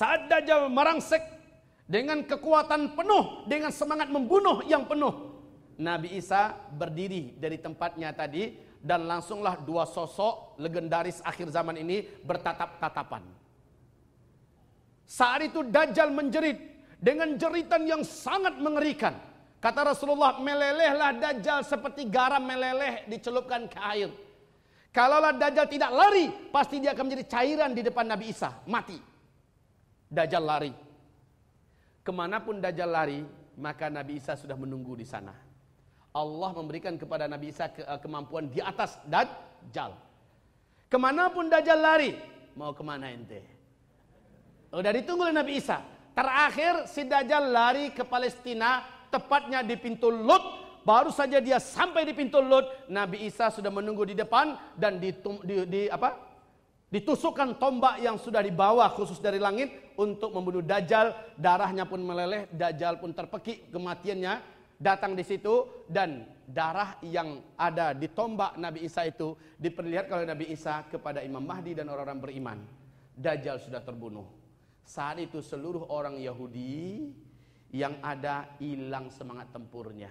Saat Dajjal merangsek dengan kekuatan penuh, dengan semangat membunuh yang penuh. Nabi Isa berdiri dari tempatnya tadi dan langsunglah dua sosok legendaris akhir zaman ini bertatap-tatapan. Saat itu Dajjal menjerit dengan jeritan yang sangat mengerikan. Kata Rasulullah, melelehlah Dajjal seperti garam meleleh dicelupkan ke air. Kalaulah Dajjal tidak lari, pasti dia akan menjadi cairan di depan Nabi Isa, mati. Dajjal lari. Kemanapun Dajjal lari, maka Nabi Isa sudah menunggu di sana. Allah memberikan kepada Nabi Isa ke, eh, kemampuan di atas Dajjal. Kemanapun Dajjal lari, mau kemana ente? Udah ditunggu oleh Nabi Isa. Terakhir si Dajjal lari ke Palestina, tepatnya di pintu Lut baru saja dia sampai di pintu Lut, Nabi Isa sudah menunggu di depan dan di, di, di apa? Ditusukkan tombak yang sudah dibawa khusus dari langit untuk membunuh Dajjal. Darahnya pun meleleh, Dajjal pun terpekik kematiannya. Datang di situ dan darah yang ada di tombak Nabi Isa itu diperlihatkan oleh Nabi Isa kepada Imam Mahdi dan orang-orang beriman. Dajjal sudah terbunuh. Saat itu seluruh orang Yahudi yang ada hilang semangat tempurnya.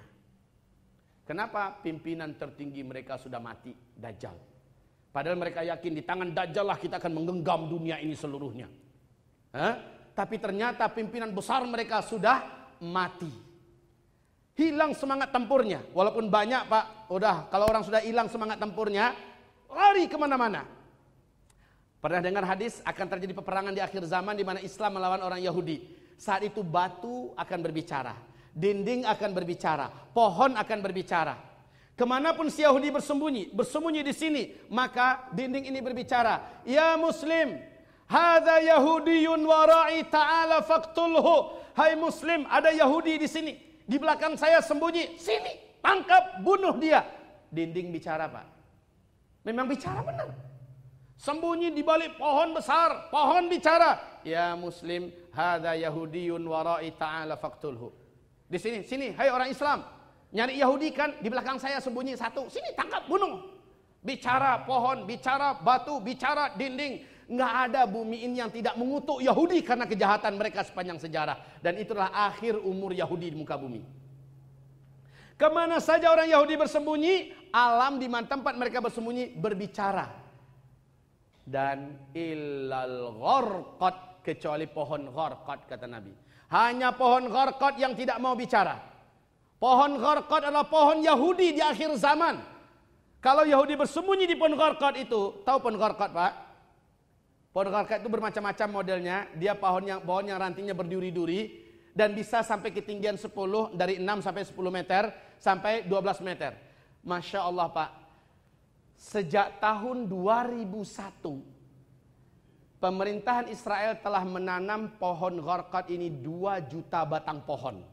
Kenapa pimpinan tertinggi mereka sudah mati? Dajjal. Padahal mereka yakin di tangan Dajjal lah kita akan menggenggam dunia ini seluruhnya. Hah? Tapi ternyata pimpinan besar mereka sudah mati. Hilang semangat tempurnya. Walaupun banyak pak, udah kalau orang sudah hilang semangat tempurnya, lari kemana-mana. Pernah dengar hadis akan terjadi peperangan di akhir zaman di mana Islam melawan orang Yahudi. Saat itu batu akan berbicara, dinding akan berbicara, pohon akan berbicara. Kemanapun si Yahudi bersembunyi, bersembunyi di sini, maka dinding ini berbicara, "Ya Muslim, ada Yahudi wara'i ta'ala faktulhu. Hai Muslim, ada Yahudi di sini. Di belakang saya sembunyi. Sini, tangkap, bunuh dia. Dinding bicara, Pak. Memang bicara benar. Sembunyi di balik pohon besar, pohon bicara. Ya Muslim, ada Yahudi wara'i ta'ala faktulhu. Di sini, sini, hai orang Islam, Nyari Yahudi kan di belakang saya sembunyi satu. Sini tangkap bunuh. Bicara pohon, bicara batu, bicara dinding. Nggak ada bumi ini yang tidak mengutuk Yahudi karena kejahatan mereka sepanjang sejarah. Dan itulah akhir umur Yahudi di muka bumi. Kemana saja orang Yahudi bersembunyi, alam di mana tempat mereka bersembunyi berbicara. Dan ilal kot kecuali pohon gorkot kata Nabi. Hanya pohon gorkot yang tidak mau bicara. Pohon Gharqad adalah pohon Yahudi di akhir zaman. Kalau Yahudi bersembunyi di pohon Gharqad itu, tahu pohon Gharqad, Pak? Pohon Gharqad itu bermacam-macam modelnya. Dia pohon yang pohon yang rantingnya berduri-duri dan bisa sampai ketinggian 10 dari 6 sampai 10 meter sampai 12 meter. Masya Allah, Pak. Sejak tahun 2001 Pemerintahan Israel telah menanam pohon Gharqad ini 2 juta batang pohon.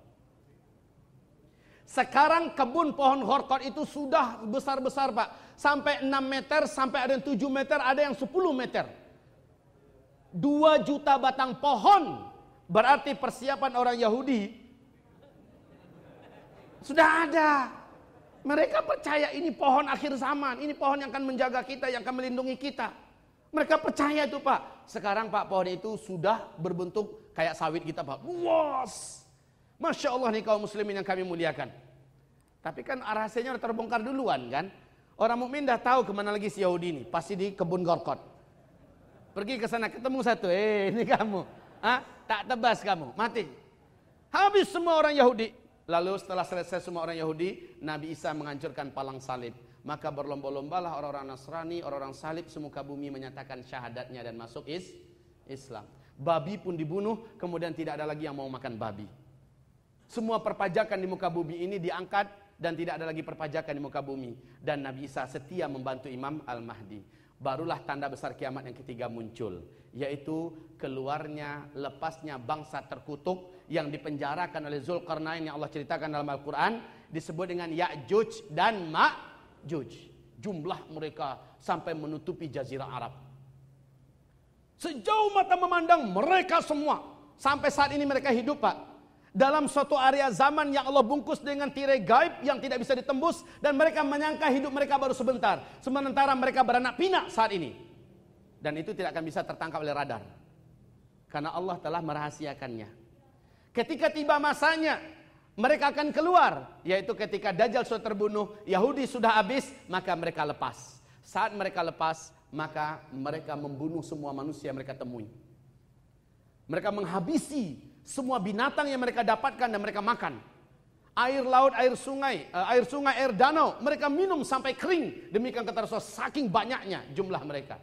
Sekarang kebun pohon horkot itu sudah besar-besar pak. Sampai 6 meter, sampai ada yang 7 meter, ada yang 10 meter. 2 juta batang pohon. Berarti persiapan orang Yahudi. Sudah ada. Mereka percaya ini pohon akhir zaman. Ini pohon yang akan menjaga kita, yang akan melindungi kita. Mereka percaya itu pak. Sekarang pak pohon itu sudah berbentuk kayak sawit kita pak. Wow. Masya Allah nih kaum muslimin yang kami muliakan. Tapi kan rahasianya udah terbongkar duluan kan. Orang mukmin dah tahu kemana lagi si Yahudi ini. Pasti di kebun Gorkot. Pergi ke sana ketemu satu. Eh ini kamu. ah Tak tebas kamu. Mati. Habis semua orang Yahudi. Lalu setelah selesai semua orang Yahudi. Nabi Isa menghancurkan palang salib. Maka berlomba-lombalah orang-orang Nasrani, orang-orang salib semuka bumi menyatakan syahadatnya dan masuk is Islam. Babi pun dibunuh, kemudian tidak ada lagi yang mau makan babi. Semua perpajakan di muka bumi ini diangkat dan tidak ada lagi perpajakan di muka bumi. Dan Nabi Isa setia membantu Imam Al-Mahdi. Barulah tanda besar kiamat yang ketiga muncul. Yaitu keluarnya, lepasnya bangsa terkutuk yang dipenjarakan oleh Zulkarnain yang Allah ceritakan dalam Al-Quran. Disebut dengan Ya'juj dan Ma'juj. Jumlah mereka sampai menutupi jazirah Arab. Sejauh mata memandang mereka semua. Sampai saat ini mereka hidup pak dalam suatu area zaman yang Allah bungkus dengan tirai gaib yang tidak bisa ditembus dan mereka menyangka hidup mereka baru sebentar sementara mereka beranak pinak saat ini dan itu tidak akan bisa tertangkap oleh radar karena Allah telah merahasiakannya ketika tiba masanya mereka akan keluar yaitu ketika Dajjal sudah terbunuh Yahudi sudah habis maka mereka lepas saat mereka lepas maka mereka membunuh semua manusia yang mereka temui mereka menghabisi semua binatang yang mereka dapatkan dan mereka makan. Air laut, air sungai, eh, air sungai, air danau, mereka minum sampai kering. Demikian kata Rasul, saking banyaknya jumlah mereka.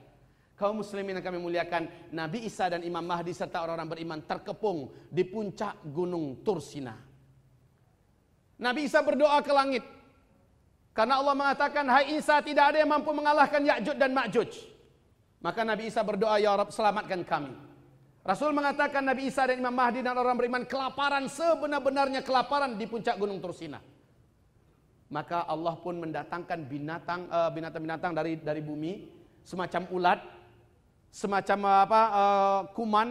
Kaum muslimin yang kami muliakan, Nabi Isa dan Imam Mahdi serta orang-orang beriman terkepung di puncak gunung Tursina. Nabi Isa berdoa ke langit. Karena Allah mengatakan, Hai Isa tidak ada yang mampu mengalahkan Ya'jud dan Ma'jud. Maka Nabi Isa berdoa, Ya Rab selamatkan kami. Rasul mengatakan Nabi Isa dan Imam Mahdi dan orang beriman kelaparan sebenar-benarnya kelaparan di puncak Gunung Tursina. Maka Allah pun mendatangkan binatang eh, binatang-binatang dari dari bumi semacam ulat, semacam eh, apa eh, kuman,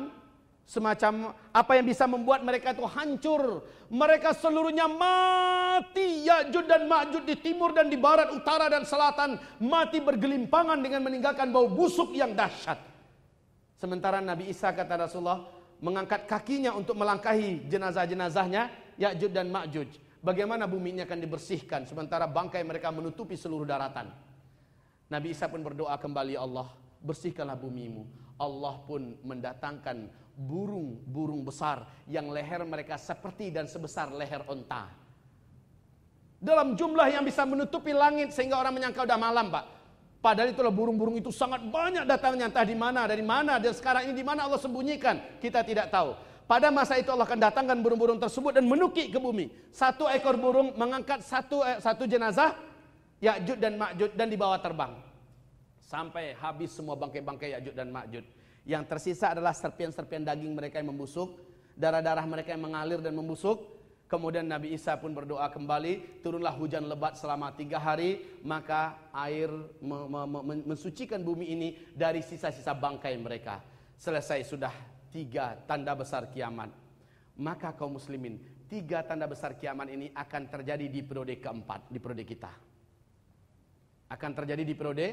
semacam apa yang bisa membuat mereka itu hancur. Mereka seluruhnya mati Ya'jud dan Ma'jud di timur dan di barat, utara dan selatan, mati bergelimpangan dengan meninggalkan bau busuk yang dahsyat. Sementara Nabi Isa kata Rasulullah mengangkat kakinya untuk melangkahi jenazah-jenazahnya Ya'jud dan Makjud. Bagaimana bumi ini akan dibersihkan sementara bangkai mereka menutupi seluruh daratan. Nabi Isa pun berdoa kembali Allah, bersihkanlah bumimu. Allah pun mendatangkan burung-burung besar yang leher mereka seperti dan sebesar leher onta. Dalam jumlah yang bisa menutupi langit sehingga orang menyangka udah malam pak. Padahal itulah burung-burung itu sangat banyak datangnya entah di mana, dari mana dan sekarang ini di mana Allah sembunyikan, kita tidak tahu. Pada masa itu Allah akan datangkan burung-burung tersebut dan menukik ke bumi. Satu ekor burung mengangkat satu eh, satu jenazah Ya'jud dan Ma'jud dan dibawa terbang. Sampai habis semua bangkai-bangkai Ya'jud dan Ma'jud. Yang tersisa adalah serpian-serpian daging mereka yang membusuk, darah-darah mereka yang mengalir dan membusuk, Kemudian Nabi Isa pun berdoa kembali, turunlah hujan lebat selama tiga hari, maka air mensucikan bumi ini dari sisa-sisa bangkai mereka. Selesai sudah tiga tanda besar kiamat. Maka kaum muslimin, tiga tanda besar kiamat ini akan terjadi di periode keempat, di periode kita. Akan terjadi di periode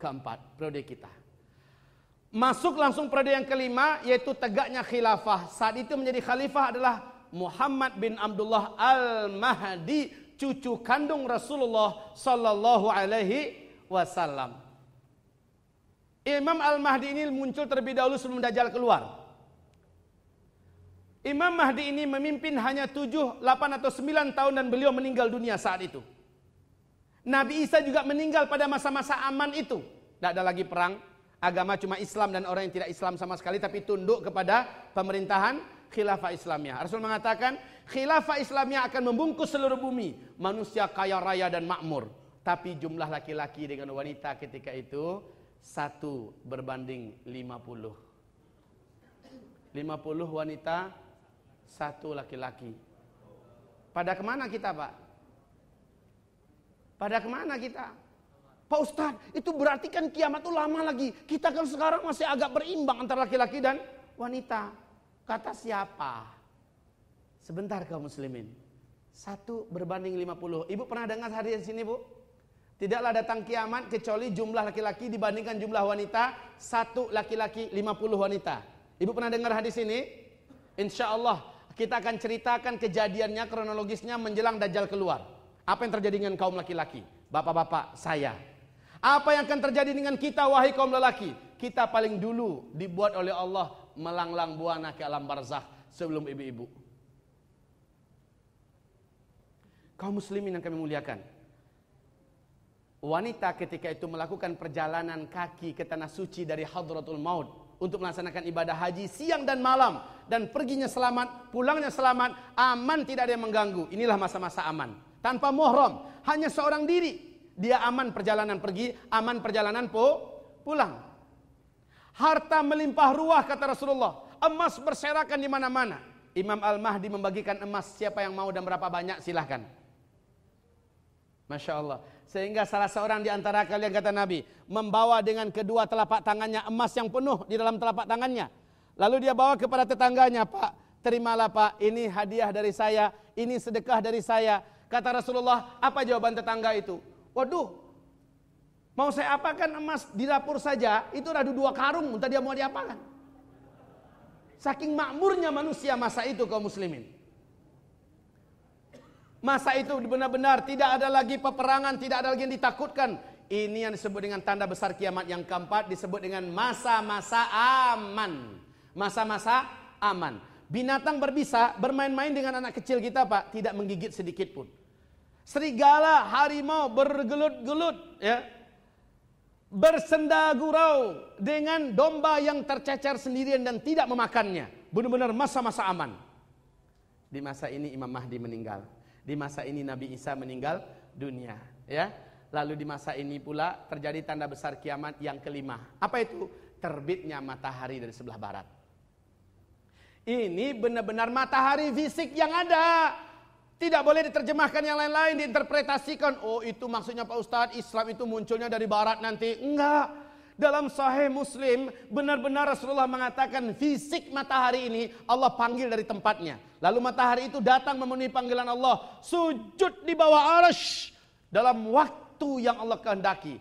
keempat, periode kita. Masuk langsung periode yang kelima yaitu tegaknya khilafah. Saat itu menjadi khalifah adalah Muhammad bin Abdullah Al-Mahdi, cucu kandung Rasulullah sallallahu alaihi wasallam. Imam Al-Mahdi ini muncul terlebih dahulu sebelum Dajjal keluar. Imam Mahdi ini memimpin hanya 7, 8 atau 9 tahun dan beliau meninggal dunia saat itu. Nabi Isa juga meninggal pada masa-masa aman itu. Tidak ada lagi perang. Agama cuma Islam dan orang yang tidak Islam sama sekali tapi tunduk kepada pemerintahan khilafah Islamiyah. Rasul mengatakan khilafah Islamiyah akan membungkus seluruh bumi. Manusia kaya raya dan makmur. Tapi jumlah laki-laki dengan wanita ketika itu satu berbanding lima puluh lima puluh wanita, satu laki-laki. Pada kemana kita Pak? Pada kemana kita? Pak Ustadz, itu berarti kan kiamat itu lama lagi. Kita kan sekarang masih agak berimbang antara laki-laki dan wanita. Kata siapa? Sebentar kaum muslimin. Satu berbanding lima puluh. Ibu pernah dengar hari di sini, Bu? Tidaklah datang kiamat kecuali jumlah laki-laki dibandingkan jumlah wanita. Satu laki-laki lima puluh wanita. Ibu pernah dengar hadis ini? Insya Allah kita akan ceritakan kejadiannya kronologisnya menjelang Dajjal keluar. Apa yang terjadi dengan kaum laki-laki? Bapak-bapak, saya. Apa yang akan terjadi dengan kita wahai kaum lelaki? Kita paling dulu dibuat oleh Allah melanglang buana ke alam barzah sebelum ibu-ibu. Kaum muslimin yang kami muliakan. Wanita ketika itu melakukan perjalanan kaki ke tanah suci dari Hadratul Maut untuk melaksanakan ibadah haji siang dan malam dan perginya selamat, pulangnya selamat, aman tidak ada yang mengganggu. Inilah masa-masa aman. Tanpa muhram, hanya seorang diri. Dia aman perjalanan pergi, aman perjalanan po, pulang. Harta melimpah ruah kata Rasulullah. Emas berserakan di mana-mana. Imam Al-Mahdi membagikan emas. Siapa yang mau dan berapa banyak silahkan. Masya Allah. Sehingga salah seorang di antara kalian kata Nabi. Membawa dengan kedua telapak tangannya emas yang penuh di dalam telapak tangannya. Lalu dia bawa kepada tetangganya. Pak, terimalah pak. Ini hadiah dari saya. Ini sedekah dari saya. Kata Rasulullah, apa jawaban tetangga itu? Waduh, Mau saya apakan emas di dapur saja, itu radu dua karung, entah dia mau diapakan. Saking makmurnya manusia masa itu kaum muslimin. Masa itu benar-benar tidak ada lagi peperangan, tidak ada lagi yang ditakutkan. Ini yang disebut dengan tanda besar kiamat yang keempat disebut dengan masa-masa aman. Masa-masa aman. Binatang berbisa bermain-main dengan anak kecil kita pak tidak menggigit sedikit pun. Serigala, harimau bergelut-gelut ya bersenda gurau dengan domba yang tercecer sendirian dan tidak memakannya. Benar-benar masa-masa aman. Di masa ini Imam Mahdi meninggal. Di masa ini Nabi Isa meninggal dunia, ya. Lalu di masa ini pula terjadi tanda besar kiamat yang kelima. Apa itu? Terbitnya matahari dari sebelah barat. Ini benar-benar matahari fisik yang ada, tidak boleh diterjemahkan yang lain-lain, diinterpretasikan. Oh itu maksudnya Pak Ustadz, Islam itu munculnya dari barat nanti. Enggak. Dalam sahih muslim, benar-benar Rasulullah mengatakan fisik matahari ini Allah panggil dari tempatnya. Lalu matahari itu datang memenuhi panggilan Allah. Sujud di bawah arsh Dalam waktu yang Allah kehendaki.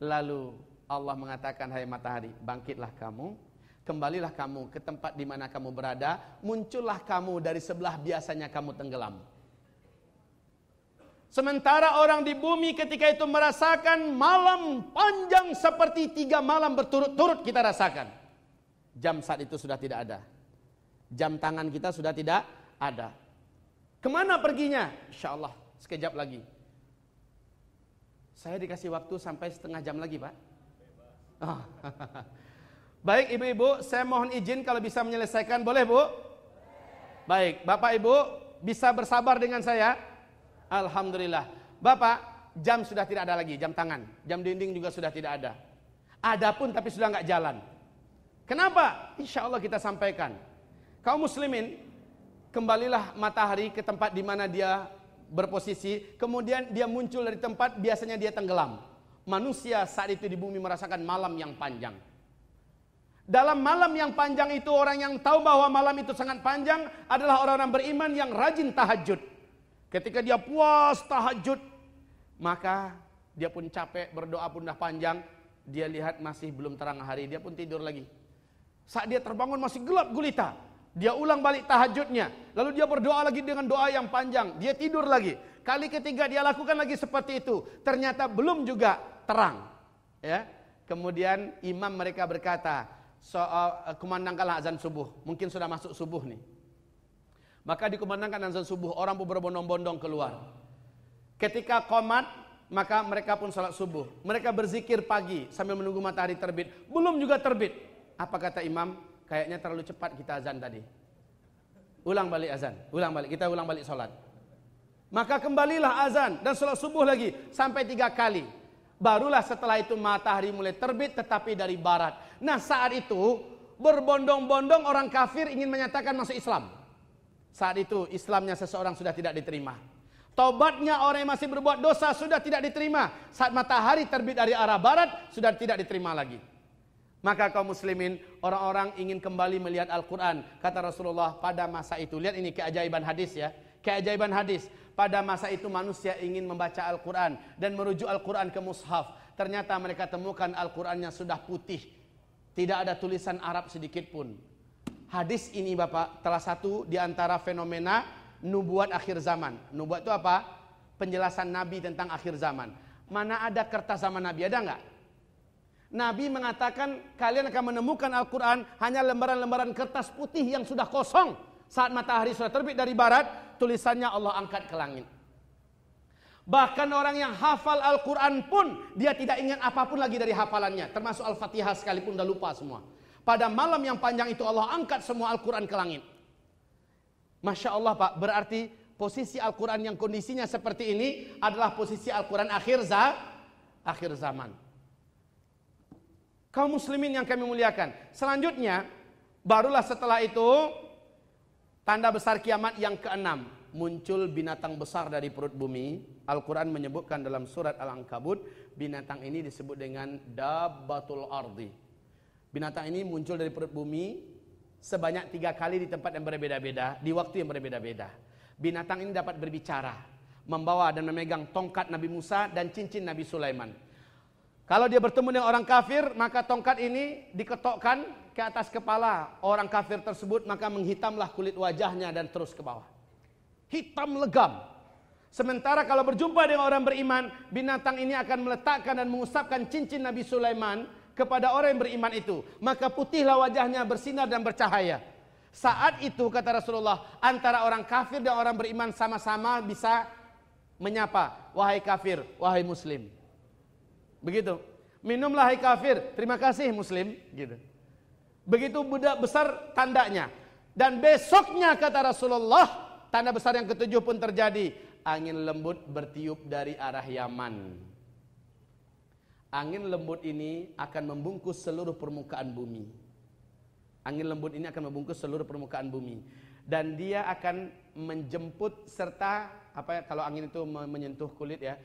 Lalu Allah mengatakan, hai matahari, bangkitlah kamu kembalilah kamu ke tempat di mana kamu berada, muncullah kamu dari sebelah biasanya kamu tenggelam. Sementara orang di bumi ketika itu merasakan malam panjang seperti tiga malam berturut-turut kita rasakan. Jam saat itu sudah tidak ada. Jam tangan kita sudah tidak ada. Kemana perginya? Insya Allah sekejap lagi. Saya dikasih waktu sampai setengah jam lagi Pak. Oh. Baik ibu-ibu, saya mohon izin kalau bisa menyelesaikan. Boleh bu? Baik, bapak ibu bisa bersabar dengan saya. Alhamdulillah. Bapak, jam sudah tidak ada lagi, jam tangan. Jam dinding juga sudah tidak ada. Ada pun tapi sudah nggak jalan. Kenapa? Insya Allah kita sampaikan. Kau muslimin, kembalilah matahari ke tempat di mana dia berposisi, kemudian dia muncul dari tempat biasanya dia tenggelam. Manusia saat itu di bumi merasakan malam yang panjang. Dalam malam yang panjang itu orang yang tahu bahwa malam itu sangat panjang adalah orang-orang beriman yang rajin tahajud. Ketika dia puas tahajud, maka dia pun capek, berdoa pun dah panjang, dia lihat masih belum terang hari, dia pun tidur lagi. Saat dia terbangun masih gelap gulita. Dia ulang balik tahajudnya, lalu dia berdoa lagi dengan doa yang panjang, dia tidur lagi. Kali ketiga dia lakukan lagi seperti itu, ternyata belum juga terang. Ya. Kemudian imam mereka berkata, so, uh, kumandangkanlah azan subuh, mungkin sudah masuk subuh nih. Maka dikumandangkan azan subuh, orang pun berbondong-bondong keluar. Ketika komat, maka mereka pun sholat subuh. Mereka berzikir pagi sambil menunggu matahari terbit. Belum juga terbit. Apa kata imam? Kayaknya terlalu cepat kita azan tadi. Ulang balik azan, ulang balik. Kita ulang balik sholat. Maka kembalilah azan dan sholat subuh lagi sampai tiga kali. Barulah setelah itu matahari mulai terbit tetapi dari barat. Nah saat itu berbondong-bondong orang kafir ingin menyatakan masuk Islam. Saat itu Islamnya seseorang sudah tidak diterima. Tobatnya orang yang masih berbuat dosa sudah tidak diterima. Saat matahari terbit dari arah barat sudah tidak diterima lagi. Maka kaum muslimin, orang-orang ingin kembali melihat Al-Quran. Kata Rasulullah pada masa itu. Lihat ini keajaiban hadis ya. Keajaiban hadis. Pada masa itu manusia ingin membaca Al-Quran. Dan merujuk Al-Quran ke mushaf. Ternyata mereka temukan Al-Qurannya sudah putih. Tidak ada tulisan Arab sedikit pun hadis ini Bapak telah satu di antara fenomena nubuat akhir zaman. Nubuat itu apa? Penjelasan Nabi tentang akhir zaman. Mana ada kertas zaman Nabi? Ada enggak? Nabi mengatakan kalian akan menemukan Al-Quran hanya lembaran-lembaran kertas putih yang sudah kosong. Saat matahari sudah terbit dari barat, tulisannya Allah angkat ke langit. Bahkan orang yang hafal Al-Quran pun dia tidak ingat apapun lagi dari hafalannya. Termasuk Al-Fatihah sekalipun udah lupa semua. Pada malam yang panjang itu Allah angkat semua Al-Quran ke langit. Masya Allah Pak, berarti posisi Al-Quran yang kondisinya seperti ini adalah posisi Al-Quran akhir, za, akhir zaman. Kaum muslimin yang kami muliakan. Selanjutnya, barulah setelah itu, tanda besar kiamat yang keenam. Muncul binatang besar dari perut bumi. Al-Quran menyebutkan dalam surat Al-Ankabut, binatang ini disebut dengan Dabbatul Ardi Binatang ini muncul dari perut bumi sebanyak tiga kali di tempat yang berbeda-beda, di waktu yang berbeda-beda. Binatang ini dapat berbicara, membawa dan memegang tongkat Nabi Musa dan cincin Nabi Sulaiman. Kalau dia bertemu dengan orang kafir, maka tongkat ini diketokkan ke atas kepala orang kafir tersebut, maka menghitamlah kulit wajahnya dan terus ke bawah. Hitam legam. Sementara kalau berjumpa dengan orang beriman, binatang ini akan meletakkan dan mengusapkan cincin Nabi Sulaiman kepada orang yang beriman itu. Maka putihlah wajahnya bersinar dan bercahaya. Saat itu kata Rasulullah, antara orang kafir dan orang beriman sama-sama bisa menyapa, wahai kafir, wahai muslim. Begitu. Minumlah hai kafir, terima kasih muslim, gitu. Begitu budak besar tandanya. Dan besoknya kata Rasulullah, tanda besar yang ketujuh pun terjadi. Angin lembut bertiup dari arah Yaman angin lembut ini akan membungkus seluruh permukaan bumi. Angin lembut ini akan membungkus seluruh permukaan bumi dan dia akan menjemput serta apa ya kalau angin itu menyentuh kulit ya.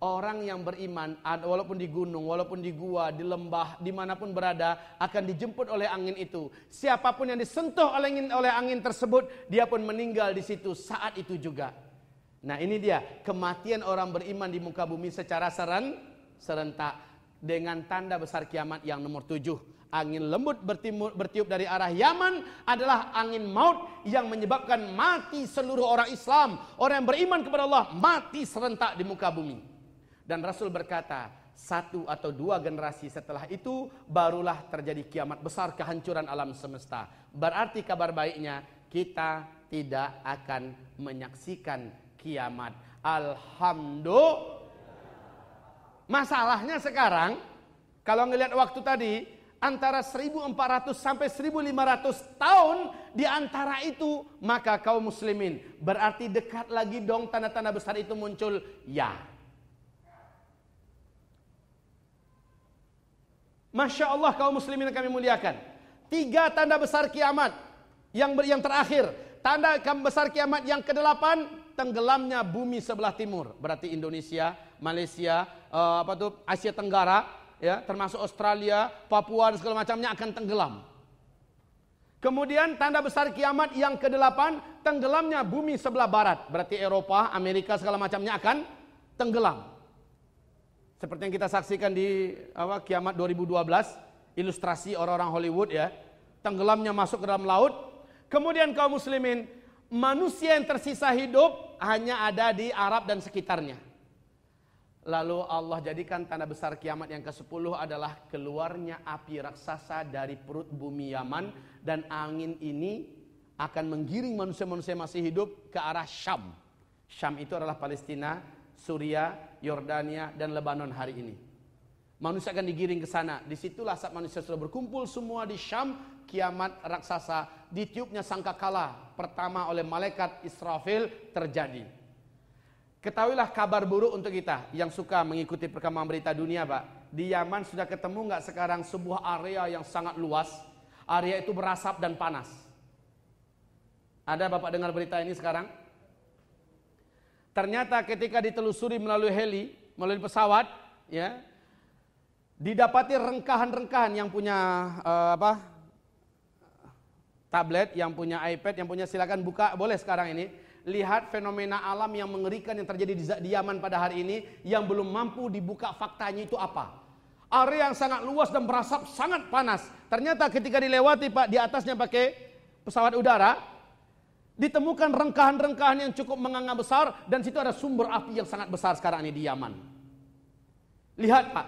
Orang yang beriman walaupun di gunung, walaupun di gua, di lembah, dimanapun berada akan dijemput oleh angin itu. Siapapun yang disentuh oleh angin, oleh angin tersebut dia pun meninggal di situ saat itu juga. Nah ini dia kematian orang beriman di muka bumi secara seren, serentak dengan tanda besar kiamat yang nomor tujuh. Angin lembut bertimur, bertiup dari arah Yaman adalah angin maut yang menyebabkan mati seluruh orang Islam. Orang yang beriman kepada Allah mati serentak di muka bumi. Dan Rasul berkata, satu atau dua generasi setelah itu barulah terjadi kiamat besar kehancuran alam semesta. Berarti kabar baiknya kita tidak akan menyaksikan kiamat. Alhamdulillah. Masalahnya sekarang, kalau ngelihat waktu tadi, antara 1400 sampai 1500 tahun di antara itu maka kaum muslimin berarti dekat lagi dong tanda-tanda besar itu muncul ya Masya Allah kaum muslimin yang kami muliakan tiga tanda besar kiamat yang ber, yang terakhir tanda besar kiamat yang kedelapan tenggelamnya bumi sebelah timur berarti Indonesia Malaysia, uh, apa tuh Asia Tenggara, ya termasuk Australia, Papua dan segala macamnya akan tenggelam. Kemudian tanda besar kiamat yang kedelapan tenggelamnya bumi sebelah barat, berarti Eropa, Amerika segala macamnya akan tenggelam. Seperti yang kita saksikan di apa, kiamat 2012, ilustrasi orang-orang Hollywood ya, tenggelamnya masuk ke dalam laut. Kemudian kaum muslimin, manusia yang tersisa hidup hanya ada di Arab dan sekitarnya. Lalu Allah jadikan tanda besar kiamat yang ke-10 adalah keluarnya api raksasa dari perut bumi Yaman dan angin ini akan menggiring manusia-manusia masih hidup ke arah Syam. Syam itu adalah Palestina, Suriah, Yordania dan Lebanon hari ini. Manusia akan digiring ke sana. Disitulah saat manusia sudah berkumpul semua di Syam, kiamat raksasa ditiupnya sangkakala pertama oleh malaikat Israfil terjadi. Ketahuilah kabar buruk untuk kita yang suka mengikuti perkembangan berita dunia, Pak. Di Yaman sudah ketemu nggak sekarang sebuah area yang sangat luas, area itu berasap dan panas. Ada Bapak dengar berita ini sekarang? Ternyata ketika ditelusuri melalui heli, melalui pesawat, ya, didapati rengkahan-rengkahan yang punya uh, apa? tablet, yang punya iPad, yang punya silakan buka boleh sekarang ini lihat fenomena alam yang mengerikan yang terjadi di Yaman pada hari ini yang belum mampu dibuka faktanya itu apa. Area yang sangat luas dan berasap sangat panas. Ternyata ketika dilewati Pak di atasnya pakai pesawat udara ditemukan rengkahan-rengkahan yang cukup menganga besar dan situ ada sumber api yang sangat besar sekarang ini di Yaman. Lihat Pak,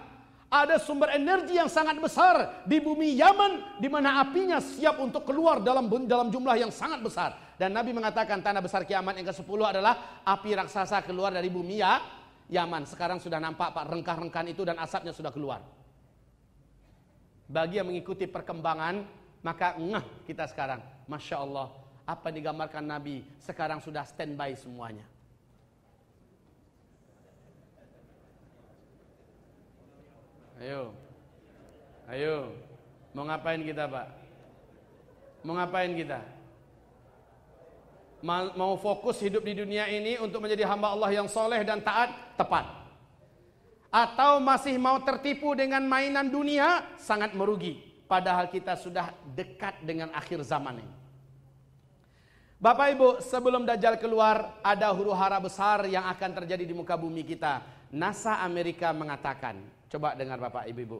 ada sumber energi yang sangat besar di bumi Yaman di mana apinya siap untuk keluar dalam dalam jumlah yang sangat besar. Dan Nabi mengatakan tanda besar kiamat yang ke-10 adalah api raksasa keluar dari bumi ya Yaman. Sekarang sudah nampak Pak rengkah-rengkan itu dan asapnya sudah keluar. Bagi yang mengikuti perkembangan, maka ngeh kita sekarang. Masya Allah, apa yang digambarkan Nabi sekarang sudah standby semuanya. Ayo. Ayo. Mau ngapain kita, Pak? Mau ngapain kita? mau fokus hidup di dunia ini untuk menjadi hamba Allah yang soleh dan taat, tepat. Atau masih mau tertipu dengan mainan dunia, sangat merugi. Padahal kita sudah dekat dengan akhir zaman ini. Bapak Ibu, sebelum Dajjal keluar, ada huru hara besar yang akan terjadi di muka bumi kita. NASA Amerika mengatakan, coba dengar Bapak Ibu Ibu.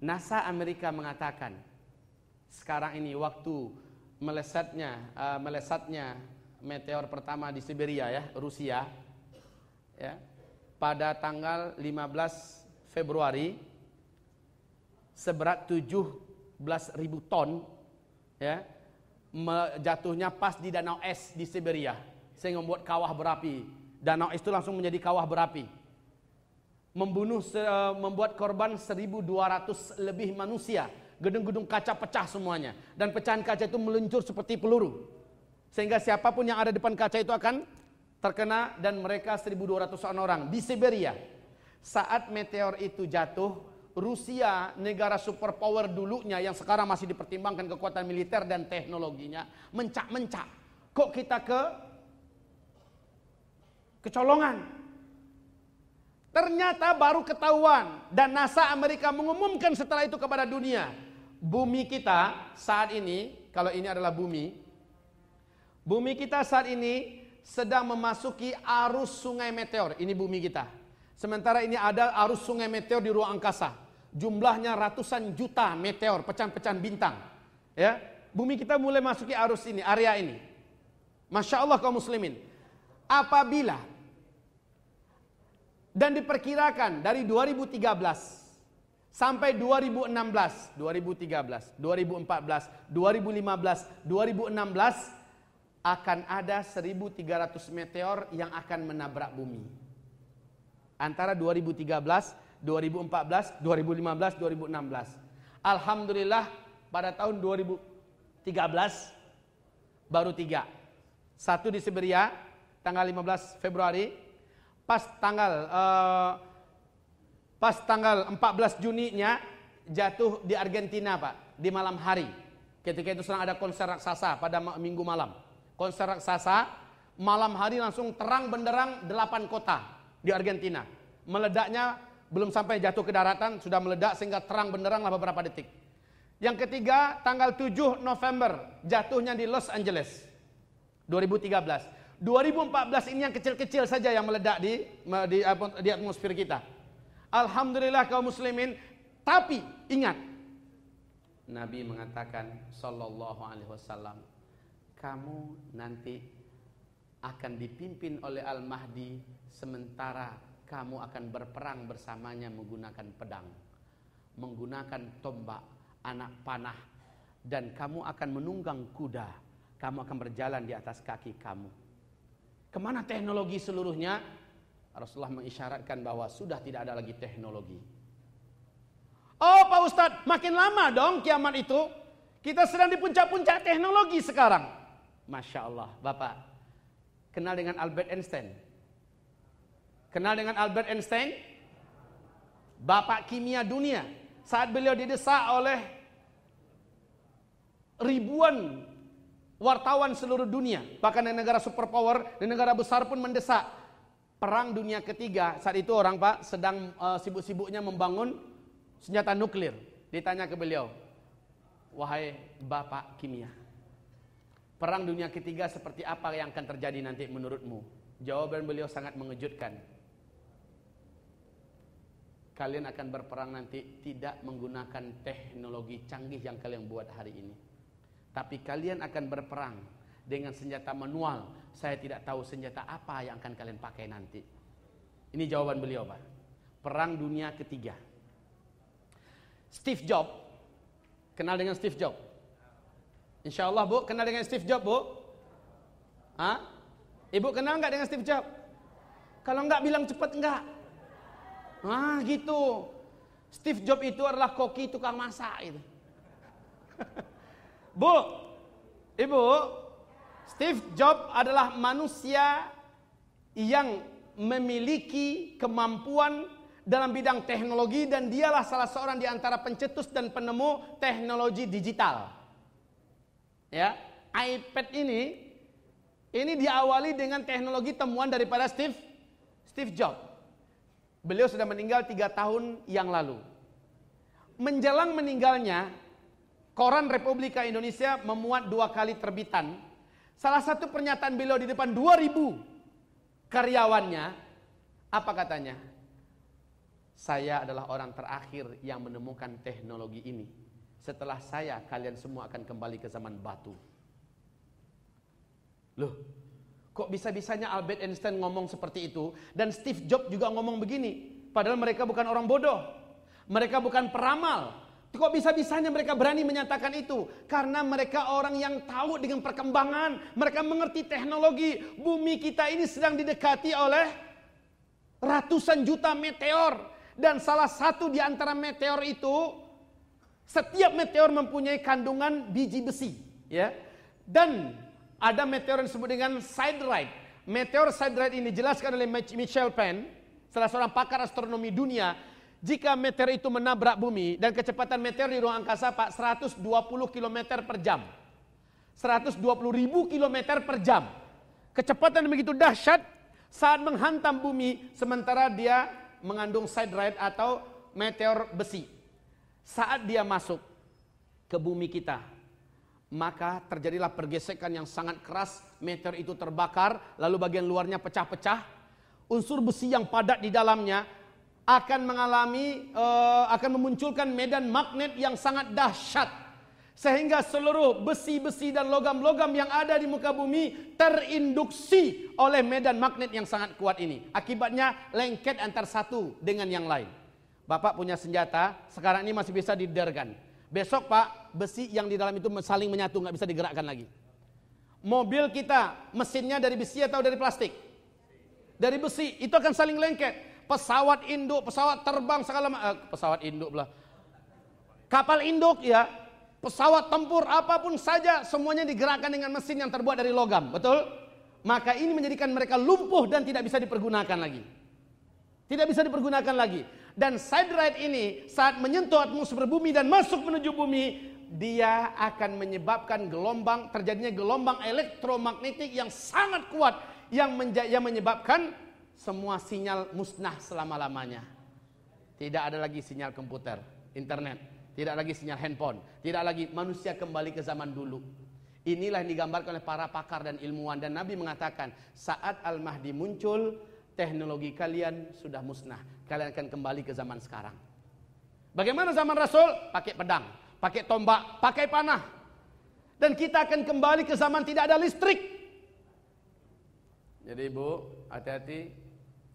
NASA Amerika mengatakan, sekarang ini waktu eh, melesatnya uh, melesatnya meteor pertama di Siberia ya, Rusia. Ya. Pada tanggal 15 Februari seberat 17.000 ton ya jatuhnya pas di danau es di Siberia sehingga membuat kawah berapi. Danau es itu langsung menjadi kawah berapi. Membunuh e, membuat korban 1200 lebih manusia. Gedung-gedung kaca pecah semuanya dan pecahan kaca itu meluncur seperti peluru. Sehingga siapapun yang ada depan kaca itu akan terkena dan mereka 1200 orang di Siberia. Saat meteor itu jatuh, Rusia negara superpower dulunya yang sekarang masih dipertimbangkan kekuatan militer dan teknologinya mencak-mencak. Kok kita ke kecolongan? Ternyata baru ketahuan dan NASA Amerika mengumumkan setelah itu kepada dunia. Bumi kita saat ini, kalau ini adalah bumi, Bumi kita saat ini sedang memasuki arus sungai meteor. Ini bumi kita. Sementara ini ada arus sungai meteor di ruang angkasa. Jumlahnya ratusan juta meteor, pecahan-pecahan bintang. Ya, bumi kita mulai masuki arus ini, area ini. Masya Allah kaum muslimin. Apabila dan diperkirakan dari 2013 sampai 2016, 2013, 2014, 2015, 2016 akan ada 1300 meteor yang akan menabrak bumi. Antara 2013, 2014, 2015, 2016. Alhamdulillah pada tahun 2013 baru tiga. Satu di Siberia tanggal 15 Februari, pas tanggal uh, pas tanggal 14 Juninya jatuh di Argentina, Pak, di malam hari. Ketika itu sedang ada konser raksasa pada minggu malam konser raksasa, malam hari langsung terang benderang delapan kota di Argentina. Meledaknya belum sampai jatuh ke daratan, sudah meledak sehingga terang benderang lah beberapa detik. Yang ketiga, tanggal 7 November, jatuhnya di Los Angeles. 2013. 2014 ini yang kecil-kecil saja yang meledak di, di, di atmosfer kita. Alhamdulillah kaum muslimin. Tapi ingat, Nabi mengatakan Sallallahu alaihi wasallam kamu nanti akan dipimpin oleh Al-Mahdi sementara kamu akan berperang bersamanya menggunakan pedang, menggunakan tombak, anak panah dan kamu akan menunggang kuda, kamu akan berjalan di atas kaki kamu. Kemana teknologi seluruhnya? Rasulullah mengisyaratkan bahwa sudah tidak ada lagi teknologi. Oh Pak Ustadz, makin lama dong kiamat itu. Kita sedang di puncak-puncak teknologi sekarang. Masya Allah, Bapak. Kenal dengan Albert Einstein? Kenal dengan Albert Einstein? Bapak kimia dunia. Saat beliau didesak oleh ribuan wartawan seluruh dunia, bahkan negara superpower, dan negara besar pun mendesak. Perang dunia ketiga, saat itu orang Pak sedang uh, sibuk-sibuknya membangun senjata nuklir. Ditanya ke beliau, "Wahai Bapak kimia, Perang dunia ketiga seperti apa yang akan terjadi nanti menurutmu? Jawaban beliau sangat mengejutkan. Kalian akan berperang nanti tidak menggunakan teknologi canggih yang kalian buat hari ini. Tapi kalian akan berperang dengan senjata manual. Saya tidak tahu senjata apa yang akan kalian pakai nanti. Ini jawaban beliau, Pak. Perang dunia ketiga. Steve Jobs kenal dengan Steve Jobs. Insyaallah bu, kenal dengan Steve Jobs bu? Ah, Ibu kenal enggak dengan Steve Jobs? Kalau enggak, bilang cepat enggak? Ah gitu. Steve Jobs itu adalah koki tukang masak itu. bu, ibu, Steve Jobs adalah manusia yang memiliki kemampuan dalam bidang teknologi dan dialah salah seorang di antara pencetus dan penemu teknologi digital ya iPad ini ini diawali dengan teknologi temuan daripada Steve Steve Jobs. Beliau sudah meninggal tiga tahun yang lalu. Menjelang meninggalnya, koran Republika Indonesia memuat dua kali terbitan. Salah satu pernyataan beliau di depan 2000 karyawannya, apa katanya? Saya adalah orang terakhir yang menemukan teknologi ini. Setelah saya kalian semua akan kembali ke zaman batu. Loh, kok bisa-bisanya Albert Einstein ngomong seperti itu dan Steve Jobs juga ngomong begini. Padahal mereka bukan orang bodoh. Mereka bukan peramal. Kok bisa-bisanya mereka berani menyatakan itu? Karena mereka orang yang tahu dengan perkembangan. Mereka mengerti teknologi. Bumi kita ini sedang didekati oleh ratusan juta meteor. Dan salah satu di antara meteor itu setiap meteor mempunyai kandungan biji besi, ya. Dan ada meteor yang disebut dengan siderite. Meteor siderite ini dijelaskan oleh Michel Penn, salah seorang pakar astronomi dunia. Jika meteor itu menabrak bumi dan kecepatan meteor di ruang angkasa Pak 120 km per jam. 120 ribu km per jam. Kecepatan begitu dahsyat saat menghantam bumi sementara dia mengandung siderite atau meteor besi. Saat dia masuk ke bumi kita, maka terjadilah pergesekan yang sangat keras, meteor itu terbakar, lalu bagian luarnya pecah-pecah. Unsur besi yang padat di dalamnya akan mengalami uh, akan memunculkan medan magnet yang sangat dahsyat sehingga seluruh besi-besi dan logam-logam yang ada di muka bumi terinduksi oleh medan magnet yang sangat kuat ini. Akibatnya lengket antar satu dengan yang lain. Bapak punya senjata, sekarang ini masih bisa diderkan. Besok Pak, besi yang di dalam itu saling menyatu, nggak bisa digerakkan lagi. Mobil kita, mesinnya dari besi atau dari plastik? Dari besi, itu akan saling lengket. Pesawat induk, pesawat terbang segala Eh, pesawat induk lah. Kapal induk ya, pesawat tempur apapun saja semuanya digerakkan dengan mesin yang terbuat dari logam, betul? Maka ini menjadikan mereka lumpuh dan tidak bisa dipergunakan lagi. Tidak bisa dipergunakan lagi. Dan side right ini saat menyentuh atmosfer bumi dan masuk menuju bumi, dia akan menyebabkan gelombang terjadinya gelombang elektromagnetik yang sangat kuat yang menyebabkan semua sinyal musnah selama-lamanya. Tidak ada lagi sinyal komputer, internet, tidak lagi sinyal handphone, tidak lagi manusia kembali ke zaman dulu. Inilah yang digambarkan oleh para pakar dan ilmuwan dan Nabi mengatakan saat Al-Mahdi muncul teknologi kalian sudah musnah kalian akan kembali ke zaman sekarang. Bagaimana zaman Rasul? Pakai pedang, pakai tombak, pakai panah. Dan kita akan kembali ke zaman tidak ada listrik. Jadi Ibu, hati-hati.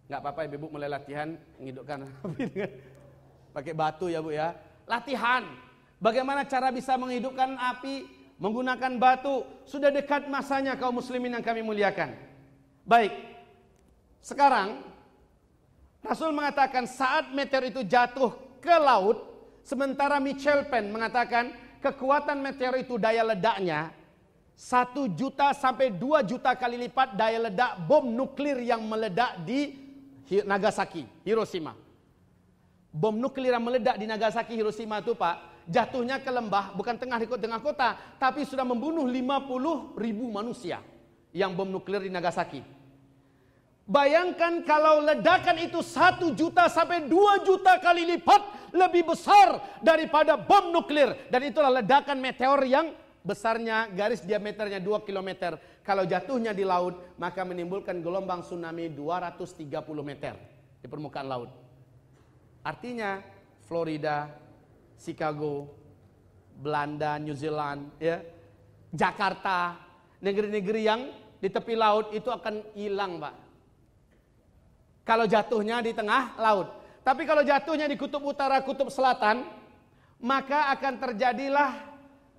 Gak apa-apa Ibu mulai latihan menghidupkan api dengan pakai batu ya Bu ya. Latihan. Bagaimana cara bisa menghidupkan api menggunakan batu sudah dekat masanya kaum muslimin yang kami muliakan. Baik. Sekarang Rasul mengatakan saat meteor itu jatuh ke laut, sementara Michel Pen mengatakan kekuatan meteor itu daya ledaknya satu juta sampai dua juta kali lipat daya ledak bom nuklir yang meledak di Nagasaki, Hiroshima. Bom nuklir yang meledak di Nagasaki, Hiroshima itu Pak, jatuhnya ke lembah bukan tengah di tengah kota, tapi sudah membunuh 50 ribu manusia yang bom nuklir di Nagasaki. Bayangkan kalau ledakan itu satu juta sampai dua juta kali lipat lebih besar daripada bom nuklir. Dan itulah ledakan meteor yang besarnya garis diameternya dua kilometer. Kalau jatuhnya di laut maka menimbulkan gelombang tsunami 230 meter di permukaan laut. Artinya Florida, Chicago, Belanda, New Zealand, ya, Jakarta, negeri-negeri yang di tepi laut itu akan hilang pak kalau jatuhnya di tengah laut. Tapi kalau jatuhnya di kutub utara, kutub selatan, maka akan terjadilah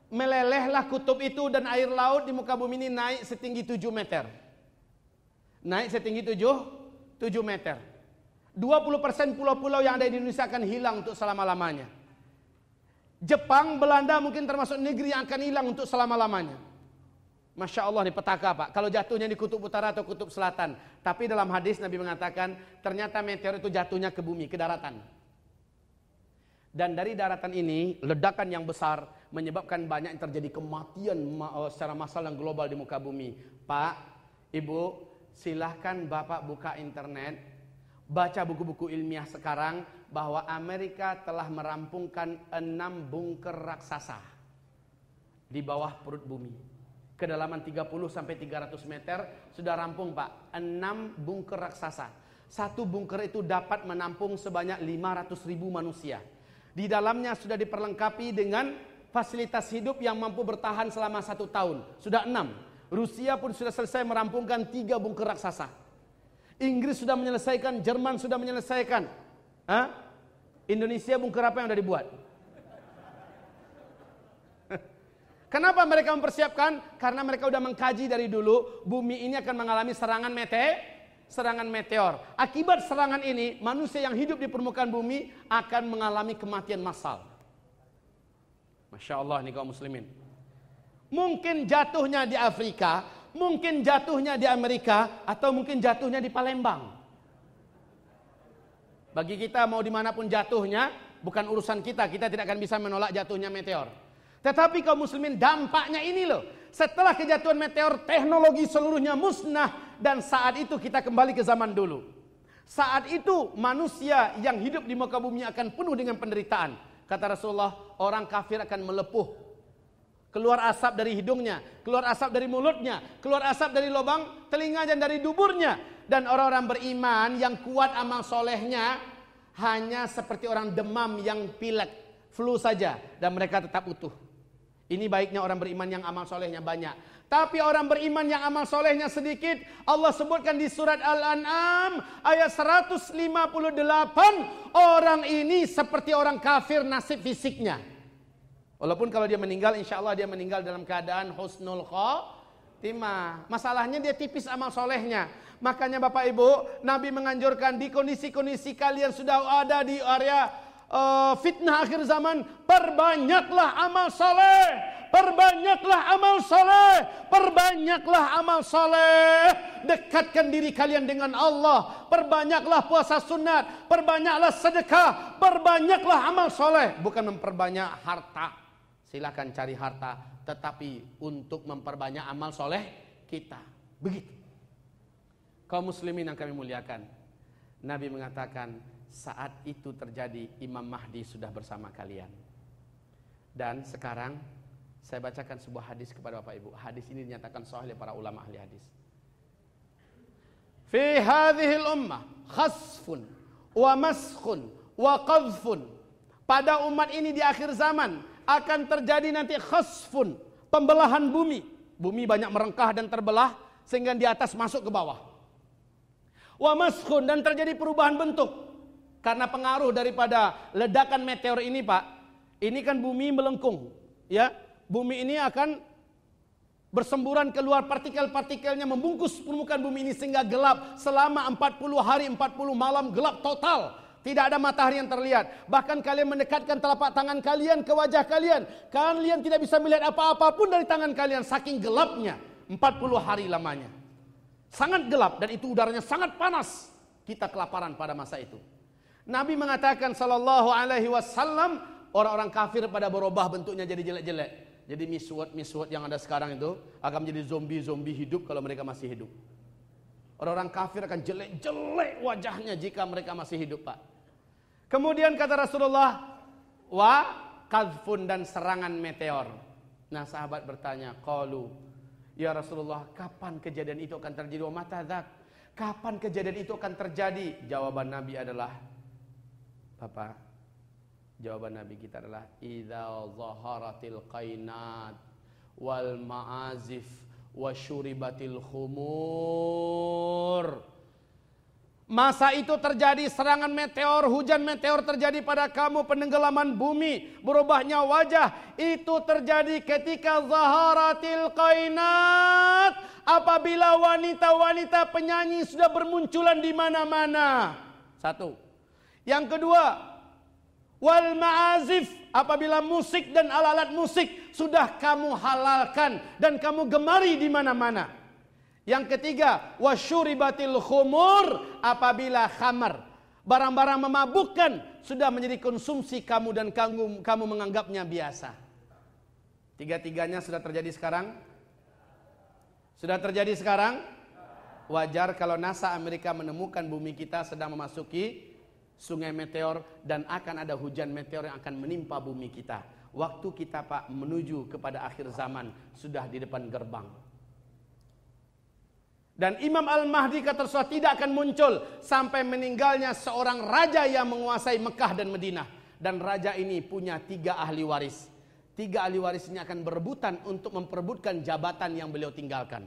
melelehlah kutub itu dan air laut di muka bumi ini naik setinggi 7 meter. Naik setinggi 7 7 meter. 20% pulau-pulau yang ada di Indonesia akan hilang untuk selama-lamanya. Jepang, Belanda mungkin termasuk negeri yang akan hilang untuk selama-lamanya. Masya Allah nih petaka pak. Kalau jatuhnya di kutub utara atau kutub selatan. Tapi dalam hadis Nabi mengatakan ternyata meteor itu jatuhnya ke bumi, ke daratan. Dan dari daratan ini ledakan yang besar menyebabkan banyak yang terjadi kematian eh, secara massal yang global di muka bumi. Pak, Ibu, silahkan Bapak buka internet, baca buku-buku ilmiah sekarang bahwa Amerika telah merampungkan enam bunker raksasa di bawah perut bumi kedalaman 30 sampai 300 meter sudah rampung Pak 6 bunker raksasa satu bunker itu dapat menampung sebanyak 500 ribu manusia di dalamnya sudah diperlengkapi dengan fasilitas hidup yang mampu bertahan selama satu tahun sudah enam Rusia pun sudah selesai merampungkan tiga bunker raksasa Inggris sudah menyelesaikan Jerman sudah menyelesaikan Hah? Indonesia bunker apa yang sudah dibuat Kenapa mereka mempersiapkan? Karena mereka sudah mengkaji dari dulu bumi ini akan mengalami serangan mete, serangan meteor. Akibat serangan ini, manusia yang hidup di permukaan bumi akan mengalami kematian massal. Masya Allah nih kaum muslimin. Mungkin jatuhnya di Afrika, mungkin jatuhnya di Amerika, atau mungkin jatuhnya di Palembang. Bagi kita mau dimanapun jatuhnya, bukan urusan kita. Kita tidak akan bisa menolak jatuhnya meteor. Tetapi kaum muslimin dampaknya ini loh. Setelah kejatuhan meteor, teknologi seluruhnya musnah. Dan saat itu kita kembali ke zaman dulu. Saat itu manusia yang hidup di muka bumi akan penuh dengan penderitaan. Kata Rasulullah, orang kafir akan melepuh. Keluar asap dari hidungnya, keluar asap dari mulutnya, keluar asap dari lubang telinga dan dari duburnya. Dan orang-orang beriman yang kuat amal solehnya hanya seperti orang demam yang pilek, flu saja. Dan mereka tetap utuh. Ini baiknya orang beriman yang amal solehnya banyak. Tapi orang beriman yang amal solehnya sedikit. Allah sebutkan di surat Al-An'am ayat 158. Orang ini seperti orang kafir nasib fisiknya. Walaupun kalau dia meninggal insya Allah dia meninggal dalam keadaan husnul khotimah. Masalahnya dia tipis amal solehnya. Makanya Bapak Ibu, Nabi menganjurkan di kondisi-kondisi kalian sudah ada di area Eh, fitnah akhir zaman, perbanyaklah amal saleh, perbanyaklah amal saleh, perbanyaklah amal saleh. Dekatkan diri kalian dengan Allah, perbanyaklah puasa sunat, perbanyaklah sedekah, perbanyaklah amal saleh, bukan memperbanyak harta. Silakan cari harta, tetapi untuk memperbanyak amal soleh kita. Begitu. Kaum muslimin yang kami muliakan, Nabi mengatakan, saat itu terjadi Imam Mahdi sudah bersama kalian. Dan sekarang saya bacakan sebuah hadis kepada Bapak Ibu. Hadis ini dinyatakan sahih oleh para ulama ahli hadis. Fi hadhihi ummah khasfun wa maskhun wa qadhfun. Pada umat ini di akhir zaman akan terjadi nanti khasfun, pembelahan bumi. Bumi banyak merengkah dan terbelah sehingga di atas masuk ke bawah. Wa maskhun dan terjadi perubahan bentuk karena pengaruh daripada ledakan meteor ini, Pak, ini kan bumi melengkung, ya. Bumi ini akan bersemburan keluar partikel-partikelnya membungkus permukaan bumi ini sehingga gelap selama 40 hari 40 malam gelap total tidak ada matahari yang terlihat bahkan kalian mendekatkan telapak tangan kalian ke wajah kalian kalian tidak bisa melihat apa apapun dari tangan kalian saking gelapnya 40 hari lamanya sangat gelap dan itu udaranya sangat panas kita kelaparan pada masa itu Nabi mengatakan sallallahu alaihi wasallam orang-orang kafir pada berubah bentuknya jadi jelek-jelek. Jadi miswat-miswat yang ada sekarang itu akan menjadi zombie-zombie hidup kalau mereka masih hidup. Orang-orang kafir akan jelek-jelek wajahnya jika mereka masih hidup, Pak. Kemudian kata Rasulullah, wa kadfun dan serangan meteor. Nah, sahabat bertanya, qalu ya Rasulullah, kapan kejadian itu akan terjadi? Wa matadzak? Kapan kejadian itu akan terjadi? Jawaban Nabi adalah apa jawaban Nabi kita adalah idza zaharatil qainat wal ma'azif wa syuribatil khumur Masa itu terjadi serangan meteor, hujan meteor terjadi pada kamu, penenggelaman bumi, berubahnya wajah. Itu terjadi ketika zaharatil kainat. Apabila wanita-wanita penyanyi sudah bermunculan di mana-mana. Satu. Yang kedua, wal ma'azif apabila musik dan alat-alat musik sudah kamu halalkan dan kamu gemari di mana-mana. Yang ketiga, wasyuribatil khumur apabila khamar, barang-barang memabukkan sudah menjadi konsumsi kamu dan kamu kamu menganggapnya biasa. Tiga-tiganya sudah terjadi sekarang? Sudah terjadi sekarang? Wajar kalau NASA Amerika menemukan bumi kita sedang memasuki sungai meteor dan akan ada hujan meteor yang akan menimpa bumi kita. Waktu kita Pak menuju kepada akhir zaman sudah di depan gerbang. Dan Imam Al-Mahdi kata Rasulullah tidak akan muncul sampai meninggalnya seorang raja yang menguasai Mekah dan Madinah. Dan raja ini punya tiga ahli waris. Tiga ahli waris ini akan berebutan untuk memperebutkan jabatan yang beliau tinggalkan.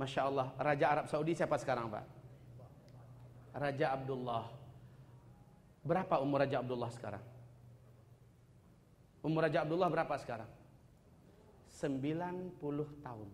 Masya Allah, Raja Arab Saudi siapa sekarang Pak? Raja Abdullah. Berapa umur Raja Abdullah sekarang? Umur Raja Abdullah berapa sekarang? 90 tahun.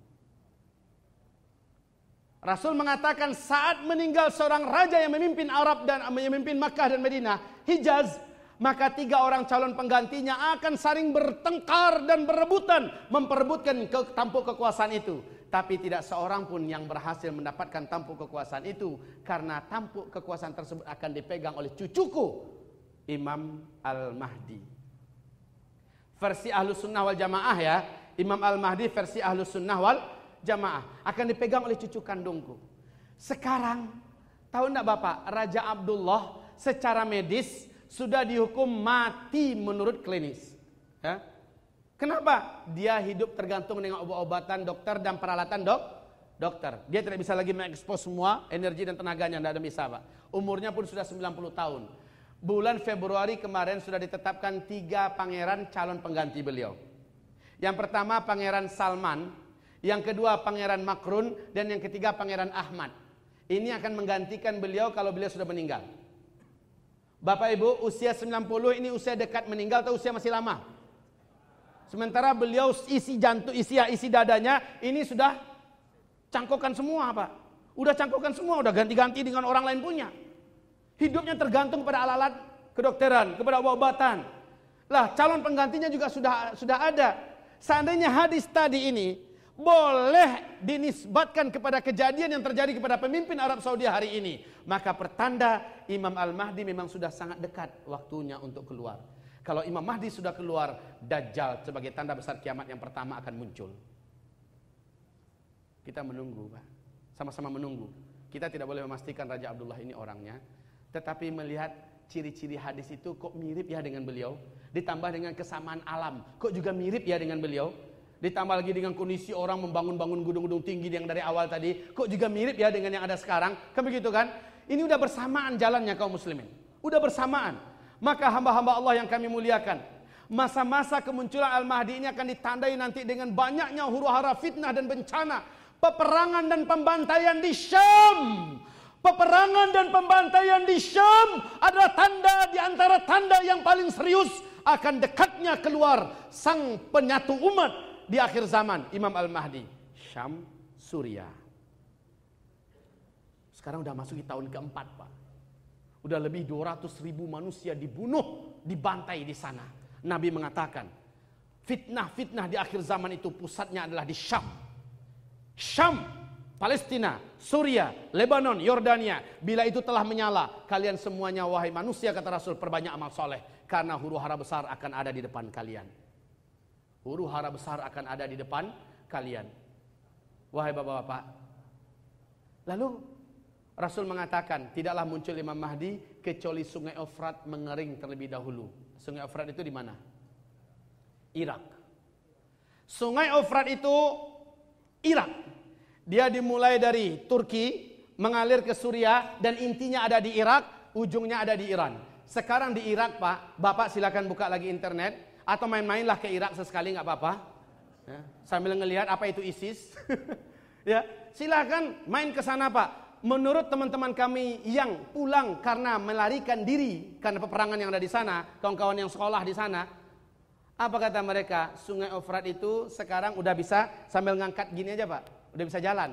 Rasul mengatakan saat meninggal seorang raja yang memimpin Arab dan memimpin Makkah dan Madinah, Hijaz, maka tiga orang calon penggantinya akan saling bertengkar dan berebutan memperebutkan ke, tampuk kekuasaan itu. Tapi tidak seorang pun yang berhasil mendapatkan tampuk kekuasaan itu. Karena tampuk kekuasaan tersebut akan dipegang oleh cucuku. Imam Al-Mahdi. Versi Ahlus Sunnah wal Jamaah ya. Imam Al-Mahdi versi Ahlus Sunnah wal Jamaah. Akan dipegang oleh cucu kandungku. Sekarang, tahu enggak Bapak? Raja Abdullah secara medis sudah dihukum mati menurut klinis. Ya Kenapa dia hidup tergantung dengan obat-obatan dokter dan peralatan dok dokter? Dia tidak bisa lagi mengekspos semua energi dan tenaganya, tidak ada bisa pak. Umurnya pun sudah 90 tahun. Bulan Februari kemarin sudah ditetapkan tiga pangeran calon pengganti beliau. Yang pertama pangeran Salman, yang kedua pangeran Makrun, dan yang ketiga pangeran Ahmad. Ini akan menggantikan beliau kalau beliau sudah meninggal. Bapak Ibu, usia 90 ini usia dekat meninggal atau usia masih lama? Sementara beliau isi jantung, isi isi dadanya ini sudah cangkokan semua, Pak. Udah cangkokan semua, udah ganti-ganti dengan orang lain punya. Hidupnya tergantung kepada alat-alat kedokteran, kepada obat-obatan. Lah, calon penggantinya juga sudah sudah ada. Seandainya hadis tadi ini boleh dinisbatkan kepada kejadian yang terjadi kepada pemimpin Arab Saudi hari ini, maka pertanda Imam Al-Mahdi memang sudah sangat dekat waktunya untuk keluar. Kalau Imam Mahdi sudah keluar, Dajjal sebagai tanda besar kiamat yang pertama akan muncul. Kita menunggu, Pak. Sama-sama menunggu. Kita tidak boleh memastikan Raja Abdullah ini orangnya, tetapi melihat ciri-ciri hadis itu kok mirip ya dengan beliau, ditambah dengan kesamaan alam, kok juga mirip ya dengan beliau. Ditambah lagi dengan kondisi orang membangun-bangun gedung-gedung tinggi yang dari awal tadi, kok juga mirip ya dengan yang ada sekarang. Kan begitu kan? Ini udah bersamaan jalannya kaum muslimin. Udah bersamaan. Maka hamba-hamba Allah yang kami muliakan, masa-masa kemunculan Al-Mahdi ini akan ditandai nanti dengan banyaknya huru hara fitnah dan bencana, peperangan dan pembantaian di Syam. Peperangan dan pembantaian di Syam adalah tanda di antara tanda yang paling serius akan dekatnya keluar sang penyatu umat di akhir zaman Imam Al-Mahdi Syam Suriah sekarang sudah masuk di tahun keempat Pak Udah lebih 200 ribu manusia dibunuh, dibantai di sana. Nabi mengatakan, fitnah-fitnah di akhir zaman itu pusatnya adalah di Syam. Syam, Palestina, Suria, Lebanon, Yordania. Bila itu telah menyala, kalian semuanya wahai manusia kata Rasul perbanyak amal soleh. Karena huru hara besar akan ada di depan kalian. Huru hara besar akan ada di depan kalian. Wahai bapak-bapak. Lalu Rasul mengatakan, tidaklah muncul Imam Mahdi kecuali Sungai Efrat mengering terlebih dahulu. Sungai Efrat itu di mana? Irak. Sungai Efrat itu Irak. Dia dimulai dari Turki, mengalir ke Suriah dan intinya ada di Irak, ujungnya ada di Iran. Sekarang di Irak, Pak, Bapak silakan buka lagi internet atau main-mainlah ke Irak sesekali nggak apa-apa. Ya, sambil ngelihat apa itu ISIS. ya, silakan main ke sana, Pak menurut teman-teman kami yang pulang karena melarikan diri karena peperangan yang ada di sana, kawan-kawan yang sekolah di sana, apa kata mereka? Sungai Ofrat itu sekarang udah bisa sambil ngangkat gini aja, Pak. Udah bisa jalan.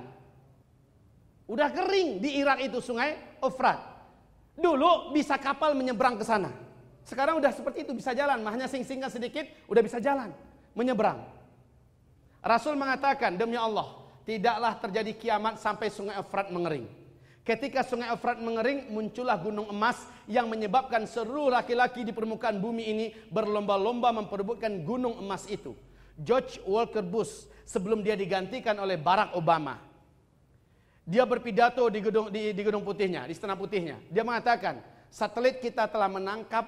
Udah kering di Irak itu sungai Ofrat. Dulu bisa kapal menyeberang ke sana. Sekarang udah seperti itu bisa jalan, hanya sing-singkan sedikit udah bisa jalan, menyeberang. Rasul mengatakan, demi Allah, tidaklah terjadi kiamat sampai sungai Efrat mengering. Ketika sungai Efrat mengering, muncullah gunung emas yang menyebabkan seluruh laki-laki di permukaan bumi ini berlomba-lomba memperebutkan gunung emas itu. George Walker Bush sebelum dia digantikan oleh Barack Obama. Dia berpidato di gedung di, di gedung putihnya, di istana putihnya. Dia mengatakan, satelit kita telah menangkap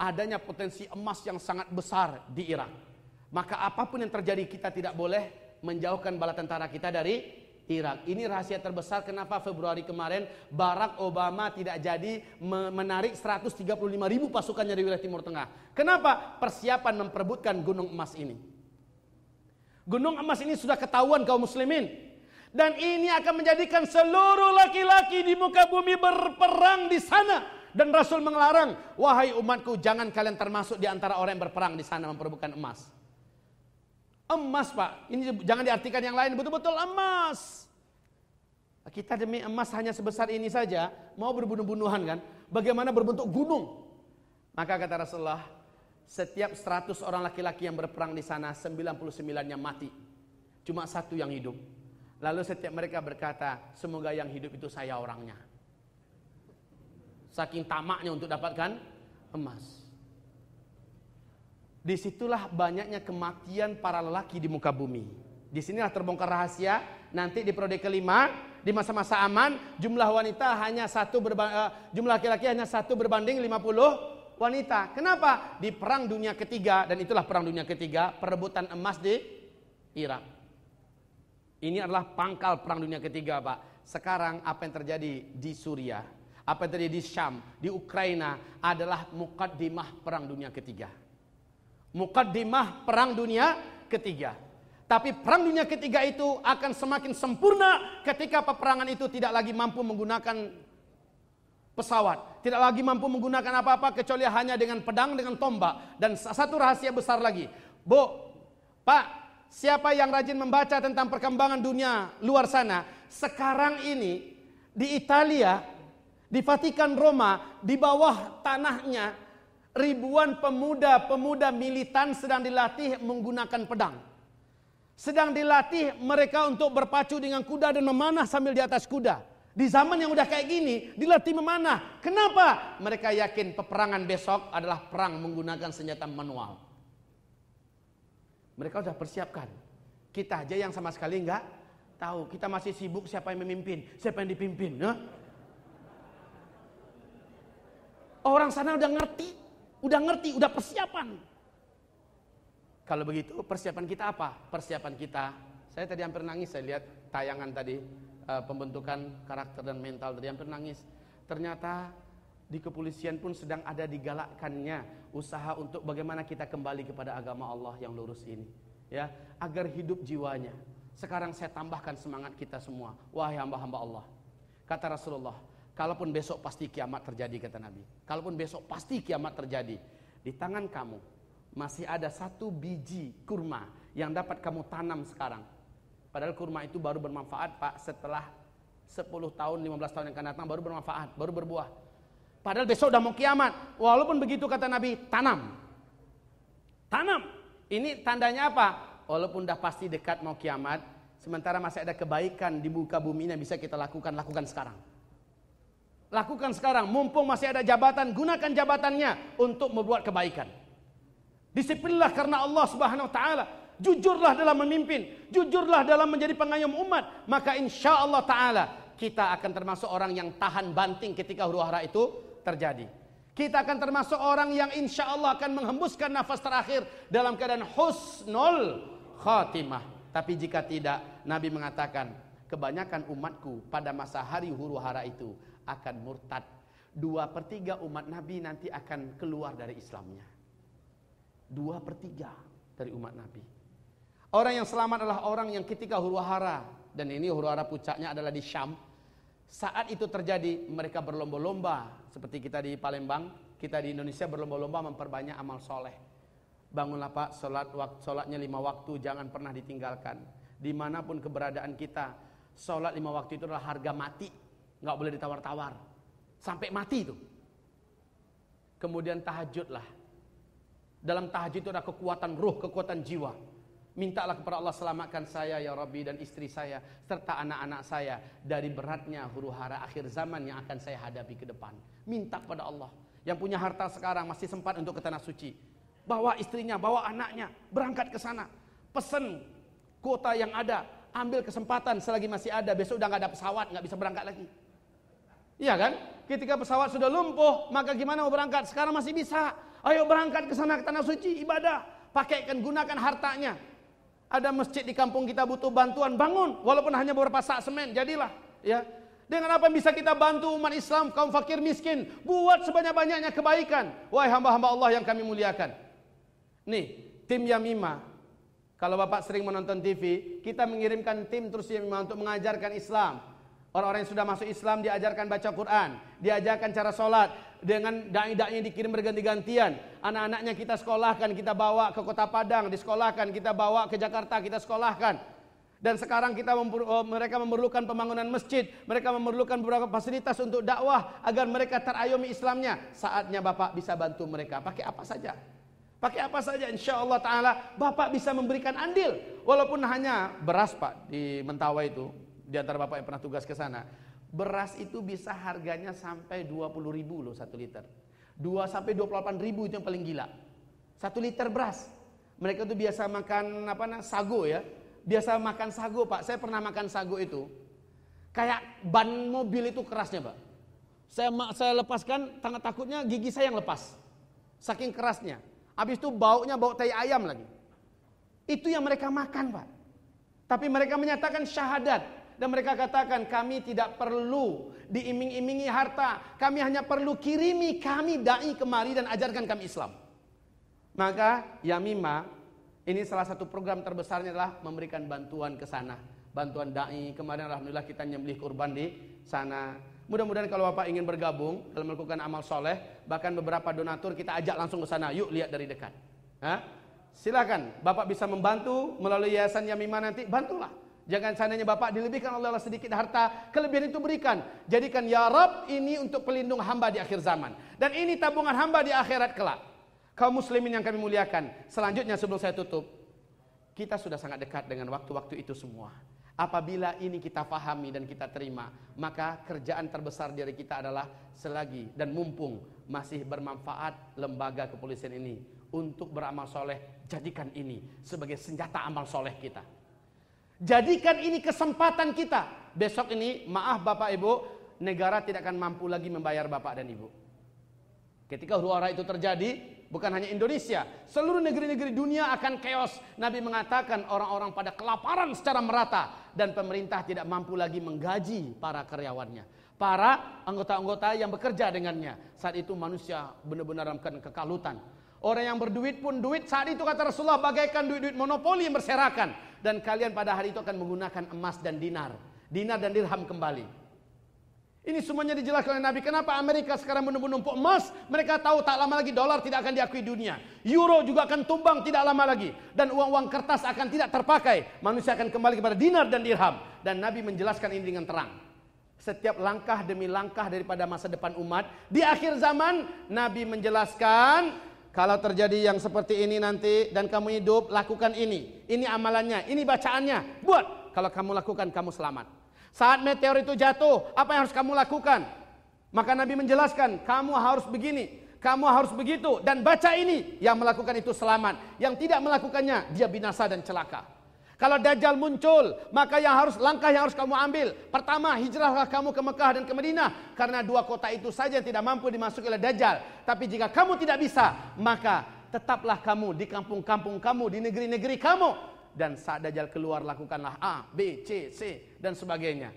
adanya potensi emas yang sangat besar di Irak. Maka apapun yang terjadi kita tidak boleh menjauhkan bala tentara kita dari Irak. Ini rahasia terbesar kenapa Februari kemarin Barack Obama tidak jadi menarik 135 ribu pasukannya dari wilayah Timur Tengah. Kenapa? Persiapan memperebutkan gunung emas ini. Gunung emas ini sudah ketahuan kaum muslimin. Dan ini akan menjadikan seluruh laki-laki di muka bumi berperang di sana. Dan Rasul mengelarang, wahai umatku jangan kalian termasuk di antara orang yang berperang di sana memperebutkan emas. Emas pak, ini jangan diartikan yang lain, betul-betul emas. Nah, kita demi emas hanya sebesar ini saja, mau berbunuh-bunuhan kan? Bagaimana berbentuk gunung? Maka kata Rasulullah, setiap 100 orang laki-laki yang berperang di sana, 99-nya mati. Cuma satu yang hidup. Lalu setiap mereka berkata, semoga yang hidup itu saya orangnya. Saking tamaknya untuk dapatkan emas. Disitulah banyaknya kematian para lelaki di muka bumi. Disinilah terbongkar rahasia. Nanti di periode kelima, di masa-masa aman, jumlah wanita hanya satu berbanding, uh, eh, jumlah laki-laki hanya satu berbanding 50 wanita. Kenapa? Di perang dunia ketiga dan itulah perang dunia ketiga, perebutan emas di Irak. Ini adalah pangkal perang dunia ketiga, Pak. Sekarang apa yang terjadi di Suriah, apa yang terjadi di Syam, di Ukraina adalah mukadimah perang dunia ketiga. Mukaddimah perang dunia ketiga. Tapi perang dunia ketiga itu akan semakin sempurna ketika peperangan itu tidak lagi mampu menggunakan pesawat, tidak lagi mampu menggunakan apa-apa kecuali hanya dengan pedang dengan tombak dan satu rahasia besar lagi. Bu, Pak, siapa yang rajin membaca tentang perkembangan dunia luar sana, sekarang ini di Italia, di Vatikan Roma, di bawah tanahnya ribuan pemuda-pemuda militan sedang dilatih menggunakan pedang. Sedang dilatih mereka untuk berpacu dengan kuda dan memanah sambil di atas kuda. Di zaman yang udah kayak gini, dilatih memanah. Kenapa? Mereka yakin peperangan besok adalah perang menggunakan senjata manual. Mereka sudah persiapkan. Kita aja yang sama sekali enggak tahu. Kita masih sibuk siapa yang memimpin, siapa yang dipimpin. Ya? Orang sana udah ngerti Udah ngerti, udah persiapan. Kalau begitu persiapan kita apa? Persiapan kita, saya tadi hampir nangis saya lihat tayangan tadi eh, pembentukan karakter dan mental tadi hampir nangis. Ternyata di kepolisian pun sedang ada digalakkannya usaha untuk bagaimana kita kembali kepada agama Allah yang lurus ini ya agar hidup jiwanya sekarang saya tambahkan semangat kita semua wahai hamba-hamba Allah kata Rasulullah Kalaupun besok pasti kiamat terjadi kata Nabi. Kalaupun besok pasti kiamat terjadi. Di tangan kamu masih ada satu biji kurma yang dapat kamu tanam sekarang. Padahal kurma itu baru bermanfaat Pak setelah 10 tahun, 15 tahun yang akan datang baru bermanfaat, baru berbuah. Padahal besok udah mau kiamat. Walaupun begitu kata Nabi, tanam. Tanam. Ini tandanya apa? Walaupun udah pasti dekat mau kiamat, sementara masih ada kebaikan di muka bumi yang bisa kita lakukan, lakukan sekarang. Lakukan sekarang, mumpung masih ada jabatan, gunakan jabatannya untuk membuat kebaikan. Disiplinlah karena Allah Subhanahu wa taala. Jujurlah dalam memimpin, jujurlah dalam menjadi pengayom umat, maka insya Allah taala kita akan termasuk orang yang tahan banting ketika huru hara itu terjadi. Kita akan termasuk orang yang insya Allah akan menghembuskan nafas terakhir dalam keadaan husnul khatimah. Tapi jika tidak, Nabi mengatakan, kebanyakan umatku pada masa hari huru hara itu akan murtad. Dua per tiga umat Nabi nanti akan keluar dari Islamnya. Dua per tiga dari umat Nabi. Orang yang selamat adalah orang yang ketika huru hara dan ini huru hara puncaknya adalah di Syam. Saat itu terjadi mereka berlomba-lomba seperti kita di Palembang, kita di Indonesia berlomba-lomba memperbanyak amal soleh. Bangunlah pak, sholat sholatnya lima waktu jangan pernah ditinggalkan. Dimanapun keberadaan kita, sholat lima waktu itu adalah harga mati Nggak boleh ditawar-tawar. Sampai mati itu. Kemudian tahajudlah. Dalam tahajud itu ada kekuatan ruh, kekuatan jiwa. Mintalah kepada Allah selamatkan saya ya Rabbi dan istri saya serta anak-anak saya dari beratnya huru hara akhir zaman yang akan saya hadapi ke depan. Minta pada Allah yang punya harta sekarang masih sempat untuk ke tanah suci. Bawa istrinya, bawa anaknya, berangkat ke sana. pesen kuota yang ada, ambil kesempatan selagi masih ada. Besok udah nggak ada pesawat, nggak bisa berangkat lagi. Iya kan? Ketika pesawat sudah lumpuh, maka gimana mau berangkat? Sekarang masih bisa. Ayo berangkat ke sana ke tanah suci ibadah. Pakaikan gunakan hartanya. Ada masjid di kampung kita butuh bantuan, bangun walaupun hanya beberapa sak semen, jadilah ya. Dengan apa yang bisa kita bantu umat Islam, kaum fakir miskin, buat sebanyak-banyaknya kebaikan. Wahai hamba-hamba Allah yang kami muliakan. Nih, tim Yamima. Kalau Bapak sering menonton TV, kita mengirimkan tim terus Yamima untuk mengajarkan Islam. Orang-orang yang sudah masuk Islam diajarkan baca Quran, diajarkan cara sholat, dengan dai-dai dikirim berganti-gantian. Anak-anaknya kita sekolahkan, kita bawa ke kota Padang, disekolahkan, kita bawa ke Jakarta, kita sekolahkan. Dan sekarang kita oh, mereka memerlukan pembangunan masjid, mereka memerlukan beberapa fasilitas untuk dakwah agar mereka terayomi Islamnya. Saatnya Bapak bisa bantu mereka. Pakai apa saja? Pakai apa saja insya Allah Ta'ala Bapak bisa memberikan andil Walaupun hanya beras Pak di Mentawai itu di antara bapak yang pernah tugas ke sana. Beras itu bisa harganya sampai 20 ribu loh satu liter. 2 sampai 28 ribu itu yang paling gila. Satu liter beras. Mereka tuh biasa makan apa nah, sago ya. Biasa makan sago pak. Saya pernah makan sago itu. Kayak ban mobil itu kerasnya pak. Saya, saya lepaskan, tangan takutnya gigi saya yang lepas. Saking kerasnya. Habis itu baunya bau tai ayam lagi. Itu yang mereka makan pak. Tapi mereka menyatakan syahadat. Dan mereka katakan kami tidak perlu diiming-imingi harta. Kami hanya perlu kirimi kami da'i kemari dan ajarkan kami Islam. Maka Yamima ini salah satu program terbesarnya adalah memberikan bantuan ke sana. Bantuan da'i. Kemarin Alhamdulillah kita nyembelih kurban di sana. Mudah-mudahan kalau Bapak ingin bergabung dalam melakukan amal soleh, bahkan beberapa donatur kita ajak langsung ke sana. Yuk lihat dari dekat. Hah? Silakan, Bapak bisa membantu melalui yayasan Yamima nanti, bantulah. Jangan sananya Bapak dilebihkan oleh Allah sedikit harta, kelebihan itu berikan. Jadikan ya Rab ini untuk pelindung hamba di akhir zaman. Dan ini tabungan hamba di akhirat kelak. Kaum muslimin yang kami muliakan. Selanjutnya sebelum saya tutup. Kita sudah sangat dekat dengan waktu-waktu itu semua. Apabila ini kita fahami dan kita terima, maka kerjaan terbesar dari kita adalah selagi dan mumpung masih bermanfaat lembaga kepolisian ini untuk beramal soleh, jadikan ini sebagai senjata amal soleh kita. Jadikan ini kesempatan kita. Besok ini, maaf Bapak Ibu, negara tidak akan mampu lagi membayar Bapak dan Ibu. Ketika huru-hara itu terjadi, bukan hanya Indonesia, seluruh negeri-negeri dunia akan chaos. Nabi mengatakan orang-orang pada kelaparan secara merata dan pemerintah tidak mampu lagi menggaji para karyawannya para anggota-anggota yang bekerja dengannya. Saat itu manusia benar-benar dalam kekalutan. Orang yang berduit pun duit saat itu kata Rasulullah bagaikan duit-duit monopoli yang berserakan dan kalian pada hari itu akan menggunakan emas dan dinar, dinar dan dirham kembali. Ini semuanya dijelaskan oleh Nabi. Kenapa Amerika sekarang menumpuk-numpuk emas? Mereka tahu tak lama lagi dolar tidak akan diakui dunia. Euro juga akan tumbang tidak lama lagi. Dan uang-uang kertas akan tidak terpakai. Manusia akan kembali kepada dinar dan dirham. Dan Nabi menjelaskan ini dengan terang. Setiap langkah demi langkah daripada masa depan umat. Di akhir zaman Nabi menjelaskan kalau terjadi yang seperti ini nanti dan kamu hidup, lakukan ini. Ini amalannya, ini bacaannya. Buat. Kalau kamu lakukan, kamu selamat. Saat meteor itu jatuh, apa yang harus kamu lakukan? Maka Nabi menjelaskan, kamu harus begini, kamu harus begitu dan baca ini. Yang melakukan itu selamat, yang tidak melakukannya dia binasa dan celaka. Kalau Dajjal muncul, maka yang harus langkah yang harus kamu ambil. Pertama, hijrahlah kamu ke Mekah dan ke Madinah karena dua kota itu saja yang tidak mampu dimasuki oleh Dajjal. Tapi jika kamu tidak bisa, maka tetaplah kamu di kampung-kampung kamu, di negeri-negeri kamu dan saat Dajjal keluar lakukanlah A, B, C, C dan sebagainya.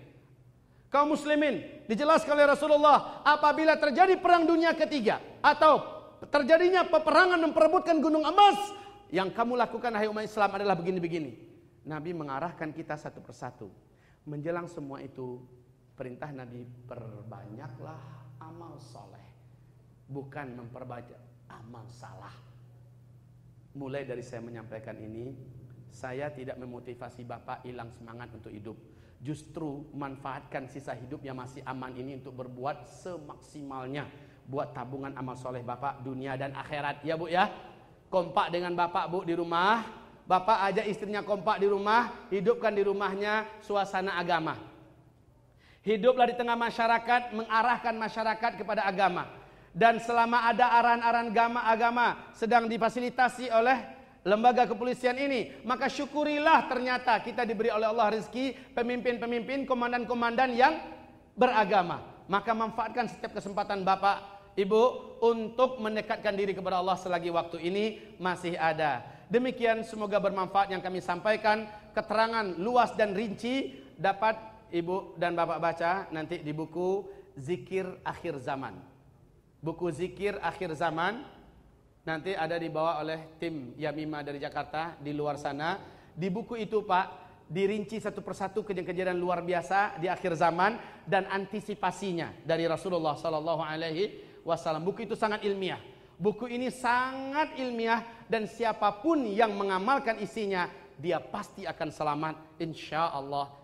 Kaum muslimin, dijelaskan oleh Rasulullah apabila terjadi perang dunia ketiga atau terjadinya peperangan memperebutkan gunung emas yang kamu lakukan hai umat Islam adalah begini-begini. Nabi mengarahkan kita satu persatu. Menjelang semua itu, perintah Nabi perbanyaklah amal soleh. Bukan memperbanyak amal salah. Mulai dari saya menyampaikan ini, saya tidak memotivasi Bapak hilang semangat untuk hidup. Justru manfaatkan sisa hidup yang masih aman ini untuk berbuat semaksimalnya. Buat tabungan amal soleh Bapak dunia dan akhirat. Ya Bu ya? Kompak dengan Bapak Bu di rumah Bapak ajak istrinya kompak di rumah, hidupkan di rumahnya suasana agama. Hiduplah di tengah masyarakat, mengarahkan masyarakat kepada agama. Dan selama ada arahan-arahan agama, agama sedang difasilitasi oleh lembaga kepolisian ini, maka syukurilah ternyata kita diberi oleh Allah rezeki pemimpin-pemimpin, komandan-komandan yang beragama. Maka manfaatkan setiap kesempatan Bapak, Ibu untuk mendekatkan diri kepada Allah selagi waktu ini masih ada. Demikian semoga bermanfaat yang kami sampaikan. Keterangan luas dan rinci dapat Ibu dan Bapak baca nanti di buku Zikir Akhir Zaman. Buku Zikir Akhir Zaman nanti ada dibawa oleh tim Yamima dari Jakarta di luar sana. Di buku itu Pak dirinci satu persatu kejadian-kejadian luar biasa di akhir zaman dan antisipasinya dari Rasulullah Sallallahu Alaihi Wasallam. Buku itu sangat ilmiah. Buku ini sangat ilmiah dan siapapun yang mengamalkan isinya dia pasti akan selamat insya Allah